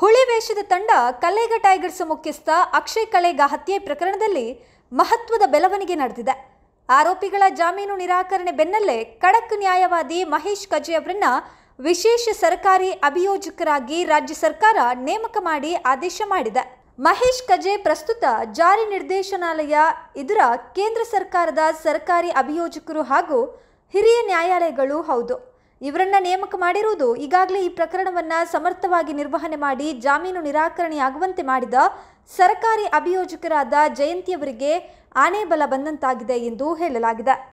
ಹುಳಿ ವೇಷದ ತಂಡ ಕಲೇಗ ಟೈಗರ್ಸ್ ಮುಖ್ಯಸ್ಥ ಅಕ್ಷಯ್ ಕಲೇಗ ಹತ್ಯೆ ಪ್ರಕರಣದಲ್ಲಿ ಮಹತ್ವದ ಬೆಳವಣಿಗೆ ನಡೆದಿದೆ ಆರೋಪಿಗಳ ಜಾಮೀನು ನಿರಾಕರಣೆ ಬೆನ್ನಲ್ಲೇ ಕಡಕ್ ನ್ಯಾಯವಾದಿ ಮಹೇಶ್ ಕಜೆ ಅವರನ್ನ ವಿಶೇಷ ಸರ್ಕಾರಿ ಅಭಿಯೋಜಕರಾಗಿ ರಾಜ್ಯ ಸರ್ಕಾರ ನೇಮಕ ಮಾಡಿ ಆದೇಶ ಮಾಡಿದೆ ಮಹೇಶ್ ಕಜೆ ಪ್ರಸ್ತುತ ಜಾರಿ ನಿರ್ದೇಶನಾಲಯ ಇದರ ಕೇಂದ್ರ ಸರ್ಕಾರದ ಸರ್ಕಾರಿ ಅಭಿಯೋಜಕರು ಹಾಗೂ ಹಿರಿಯ ನ್ಯಾಯಾಲಯಗಳು ಹೌದು ಇವರನ್ನ ನೇಮಕ ಮಾಡಿರುವುದು ಈಗಾಗಲೇ ಈ ಪ್ರಕರಣವನ್ನ ಸಮರ್ಥವಾಗಿ ನಿರ್ವಹಣೆ ಮಾಡಿ ಜಾಮೀನು ನಿರಾಕರಣೆಯಾಗುವಂತೆ ಮಾಡಿದ ಸರಕಾರಿ ಅಭಿಯೋಜಕರಾದ ಜಯಂತಿಯವರಿಗೆ ಆನೆ ಬಲ ಬಂದಂತಾಗಿದೆ ಎಂದು ಹೇಳಲಾಗಿದೆ